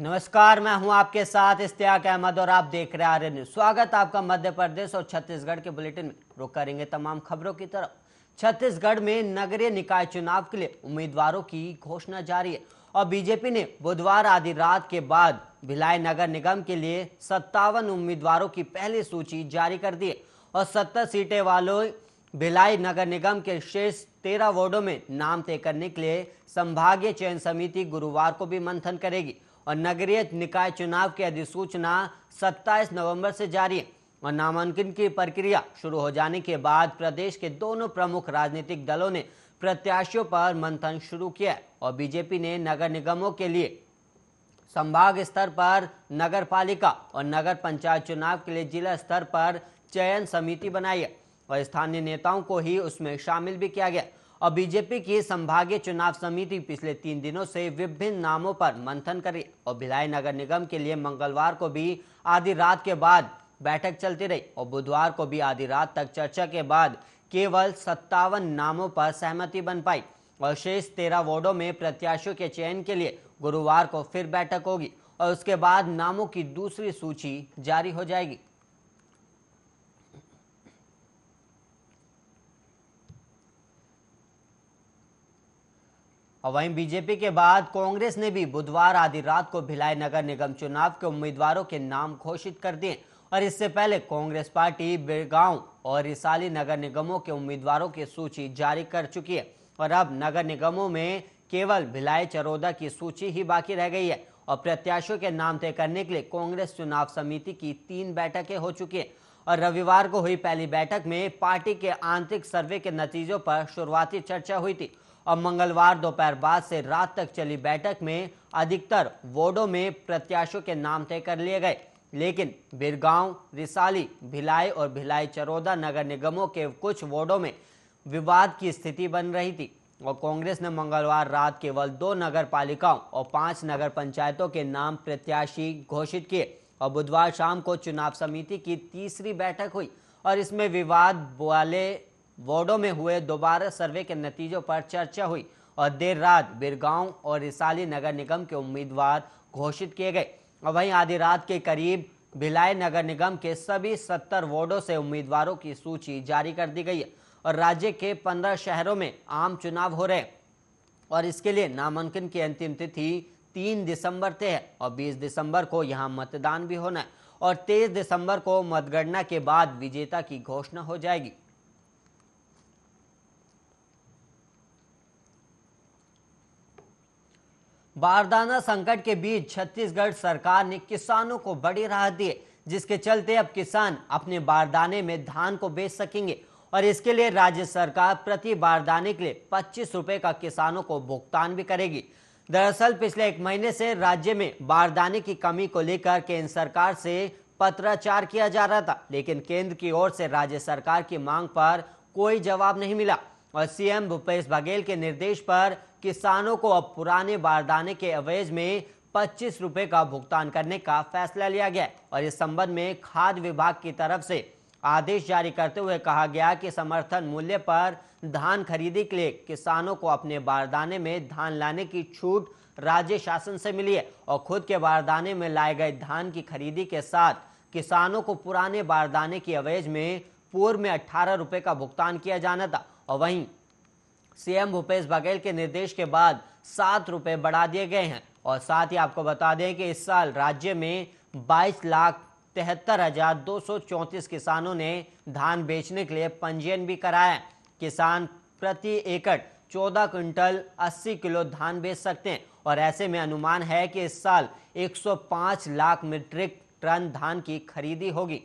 नमस्कार मैं हूं आपके साथ इश्तियाक अहमद और आप देख रहे आर्य न्यूज स्वागत आपका मध्य प्रदेश और छत्तीसगढ़ के बुलेटिन में रुक करेंगे तमाम खबरों की तरफ छत्तीसगढ़ में नगरीय निकाय चुनाव के लिए उम्मीदवारों की घोषणा जारी है और बीजेपी ने बुधवार आधी रात के बाद भिलाई नगर निगम के लिए सत्तावन उम्मीदवारों की पहली सूची जारी कर दी है और सत्तर सीटें वालों भिलाई नगर निगम के शेष तेरह वार्डो में नाम तय करने के लिए संभागीय चयन समिति गुरुवार को भी मंथन करेगी और नगरीय निकाय चुनाव की अधिसूचना 27 नवंबर से जारी है और नामांकन की प्रक्रिया शुरू हो जाने के बाद प्रदेश के दोनों प्रमुख राजनीतिक दलों ने प्रत्याशियों पर मंथन शुरू किया और बीजेपी ने नगर निगमों के लिए संभाग स्तर पर नगर पालिका और नगर पंचायत चुनाव के लिए जिला स्तर पर चयन समिति बनाई है और स्थानीय नेताओं को ही उसमें शामिल भी किया गया और बीजेपी की संभागीय चुनाव समिति पिछले तीन दिनों से विभिन्न नामों पर मंथन करी और भिलाई नगर निगम के लिए मंगलवार को भी आधी रात के बाद बैठक चलती रही और बुधवार को भी आधी रात तक चर्चा के बाद केवल सत्तावन नामों पर सहमति बन पाई और शेष तेरह वार्डो में प्रत्याशियों के चयन के लिए गुरुवार को फिर बैठक होगी और उसके बाद नामों की दूसरी सूची जारी हो जाएगी और वहीं बीजेपी के बाद कांग्रेस ने भी बुधवार आधी रात को भिलाई नगर निगम चुनाव के उम्मीदवारों के नाम घोषित कर दिए और इससे पहले कांग्रेस पार्टी बिरगांव और रिसाली नगर निगमों के उम्मीदवारों की सूची जारी कर चुकी है और अब नगर निगमों में केवल भिलाई चरोदा की सूची ही बाकी रह गई है और प्रत्याशियों के नाम तय करने के लिए कांग्रेस चुनाव समिति की तीन बैठकें हो चुकी है और रविवार को हुई पहली बैठक में पार्टी के आंतरिक सर्वे के नतीजों पर शुरुआती चर्चा हुई थी और मंगलवार दोपहर बाद से रात तक चली बैठक में अधिकतर वार्डो में प्रत्याशियों के नाम तय कर लिए गए लेकिन बिरगांव रिसाली भिलाई और भिलाई चरोदा नगर निगमों के कुछ वार्डों में विवाद की स्थिति बन रही थी और कांग्रेस ने मंगलवार रात केवल दो नगर पालिकाओं और पांच नगर पंचायतों के नाम प्रत्याशी घोषित किए और बुधवार शाम को चुनाव समिति की तीसरी बैठक हुई और इसमें विवाद वाले वार्डो में हुए दोबारा सर्वे के नतीजों पर चर्चा हुई और देर रात बिरगांव और रिसाली नगर निगम के उम्मीदवार घोषित किए गए और वहीं आधी रात के करीब भिलाई नगर निगम के सभी सत्तर वार्डों से उम्मीदवारों की सूची जारी कर दी गई है और राज्य के पंद्रह शहरों में आम चुनाव हो रहे हैं और इसके लिए नामांकन की अंतिम तिथि तीन दिसंबर से है और बीस दिसंबर को यहाँ मतदान भी होना है और तेईस दिसंबर को मतगणना के बाद विजेता की घोषणा हो जाएगी बारदाना संकट के बीच छत्तीसगढ़ सरकार ने किसानों को बड़ी राहत दी जिसके चलते अब किसान अपने बारदाने में धान को बेच सकेंगे और इसके लिए राज्य सरकार प्रति बारदाने के लिए पच्चीस रुपए का किसानों को भुगतान भी करेगी दरअसल पिछले एक महीने से राज्य में बारदाने की कमी को लेकर केंद्र सरकार से पत्राचार किया जा रहा था लेकिन केंद्र की ओर से राज्य सरकार की मांग पर कोई जवाब नहीं मिला और सीएम भूपेश बघेल के निर्देश पर किसानों को अब पुराने बारदाने के अवैज में पच्चीस रुपए का भुगतान करने का फैसला लिया गया और इस संबंध में खाद्य विभाग की तरफ से आदेश जारी करते हुए कहा गया कि समर्थन मूल्य पर धान खरीदी के लिए किसानों को अपने बारदाने में धान लाने की छूट राज्य शासन से मिली है और खुद के बारदाने में लाए गए धान की खरीदी के साथ किसानों को पुराने बारदाने की अवैज में पूर्व में अठारह रुपए का भुगतान किया जाना था और वहीं सीएम भूपेश बघेल के निर्देश के बाद सात रुपये बढ़ा दिए गए हैं और साथ ही आपको बता दें कि इस साल राज्य में बाईस लाख तिहत्तर हजार दो सौ चौंतीस किसानों ने धान बेचने के लिए पंजीयन भी कराया किसान प्रति एकड़ चौदह क्विंटल अस्सी किलो धान बेच सकते हैं और ऐसे में अनुमान है कि इस साल 105 लाख मीट्रिक टन धान की खरीदी होगी